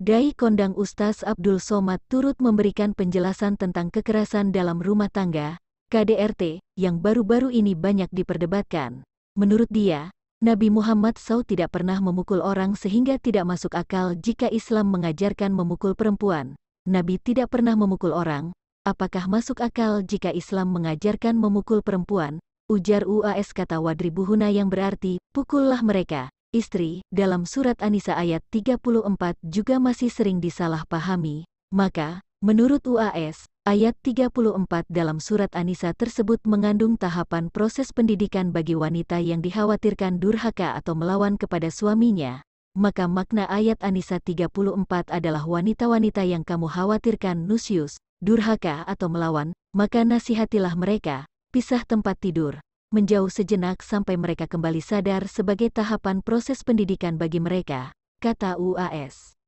Dai Kondang Ustaz Abdul Somad turut memberikan penjelasan tentang kekerasan dalam rumah tangga, KDRT, yang baru-baru ini banyak diperdebatkan. Menurut dia, Nabi Muhammad SAW tidak pernah memukul orang sehingga tidak masuk akal jika Islam mengajarkan memukul perempuan. Nabi tidak pernah memukul orang. Apakah masuk akal jika Islam mengajarkan memukul perempuan? Ujar UAS kata Wadri yang berarti, pukullah mereka istri, dalam surat Anisa ayat 34 juga masih sering disalahpahami, maka, menurut UAS, ayat 34 dalam surat Anisa tersebut mengandung tahapan proses pendidikan bagi wanita yang dikhawatirkan durhaka atau melawan kepada suaminya. Maka makna ayat Anisa 34 adalah wanita-wanita yang kamu khawatirkan nusyus, durhaka atau melawan, maka nasihatilah mereka, pisah tempat tidur, menjauh sejenak sampai mereka kembali sadar sebagai tahapan proses pendidikan bagi mereka, kata UAS.